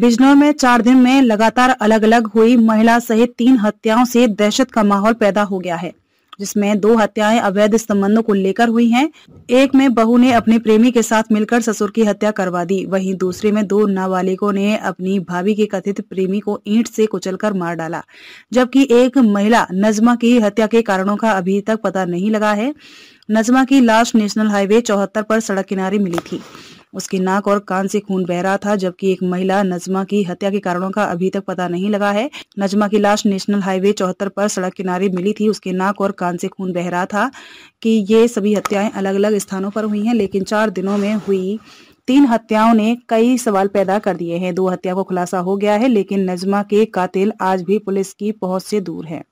बिजनौर में चार दिन में लगातार अलग अलग हुई महिला सहित तीन हत्याओं से दहशत का माहौल पैदा हो गया है जिसमें दो हत्याएं अवैध संबंधों को लेकर हुई हैं। एक में बहू ने अपने प्रेमी के साथ मिलकर ससुर की हत्या करवा दी वहीं दूसरे में दो नाबालिगों ने अपनी भाभी के कथित प्रेमी को ईंट से कुचलकर मार डाला जबकि एक महिला नजमा की हत्या के कारणों का अभी तक पता नहीं लगा है नजमा की लाश नेशनल हाईवे चौहत्तर पर सड़क किनारे मिली थी उसके नाक और कान से खून बह रहा था जबकि एक महिला नजमा की हत्या के कारणों का अभी तक पता नहीं लगा है नजमा की लाश नेशनल हाईवे चौहत्तर पर सड़क किनारे मिली थी उसके नाक और कान से खून बह रहा था कि ये सभी हत्याएं अलग अलग स्थानों पर हुई हैं लेकिन चार दिनों में हुई तीन हत्याओं ने कई सवाल पैदा कर दिए हैं दो हत्या को खुलासा हो गया है लेकिन नजमा के कातिल आज भी पुलिस की पहुंच से दूर है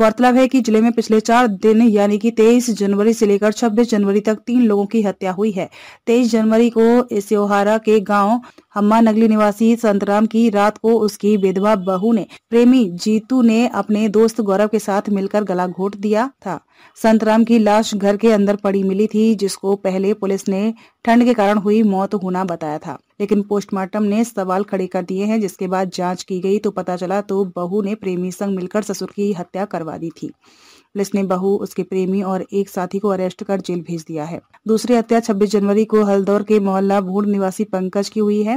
गौरतलब है कि जिले में पिछले चार दिन यानी कि 23 जनवरी से लेकर 26 जनवरी तक तीन लोगों की हत्या हुई है 23 जनवरी को इस्योहारा के गांव हम्मा नगली निवासी संतराम की रात को उसकी विधवा बहू ने प्रेमी जीतू ने अपने दोस्त गौरव के साथ मिलकर गला घोट दिया था संतराम की लाश घर के अंदर पड़ी मिली थी जिसको पहले पुलिस ने ठंड के कारण हुई मौत हुई होना बताया था लेकिन पोस्टमार्टम ने सवाल खड़े कर दिए हैं जिसके बाद जांच की गई तो पता चला तो बहू ने प्रेमी संग मिलकर ससुर की हत्या करवा दी थी पुलिस ने बहू उसके प्रेमी और एक साथी को अरेस्ट कर जेल भेज दिया है दूसरी हत्या 26 जनवरी को हल्दौर के मोहल्ला भूड निवासी पंकज की हुई है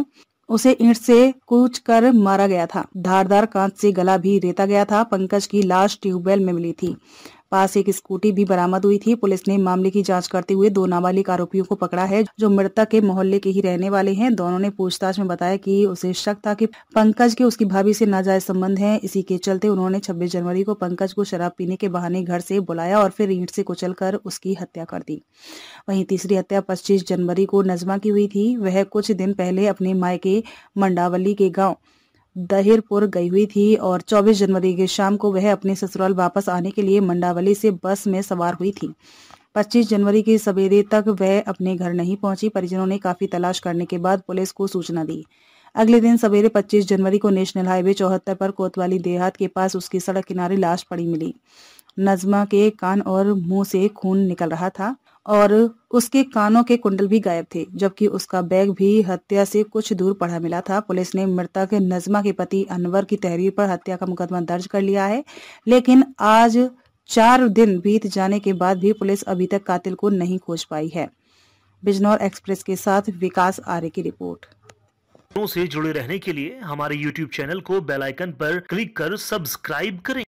उसे ईंट से कूच कर मारा गया था धारदार कांच से गला भी रेता गया था पंकज की लाश ट्यूबवेल में मिली थी पास एक स्कूटी भी बरामद हुई थी पुलिस ने मामले की जाँच करते हुए दो नाबालिग आरोपियों को पकड़ा है जो मृतक के मोहल्ले के ही रहने वाले हैं दोनों ने पूछताछ में बताया कि उसे शक था कि पंकज के उसकी भाभी से नाजायज संबंध है इसी के चलते उन्होंने 26 जनवरी को पंकज को शराब पीने के बहाने घर से बुलाया और फिर ईंट से कुचल उसकी हत्या कर दी वही तीसरी हत्या पच्चीस जनवरी को नजमा की हुई थी वह कुछ दिन पहले अपने मायके मंडावली के गांव दहिरपुर गई हुई थी और 24 जनवरी की शाम को वह अपने ससुराल वापस आने के लिए मंडावली से बस में सवार हुई थी 25 जनवरी की सवेरे तक वह अपने घर नहीं पहुंची परिजनों ने काफी तलाश करने के बाद पुलिस को सूचना दी अगले दिन सवेरे 25 जनवरी को नेशनल हाईवे चौहत्तर पर कोतवाली देहात के पास उसकी सड़क किनारे लाश पड़ी मिली नजमा के कान और मुंह से खून निकल रहा था और उसके कानों के कुंडल भी गायब थे जबकि उसका बैग भी हत्या से कुछ दूर पड़ा मिला था पुलिस ने मृतक नजमा के पति अनवर की तहरीर पर हत्या का मुकदमा दर्ज कर लिया है लेकिन आज चार दिन बीत जाने के बाद भी पुलिस अभी तक कातिल को नहीं खोज पाई है बिजनौर एक्सप्रेस के साथ विकास आर्य की रिपोर्ट से जुड़े रहने के लिए हमारे यूट्यूब चैनल को बेलाइकन आरोप पर क्लिक कर सब्सक्राइब करें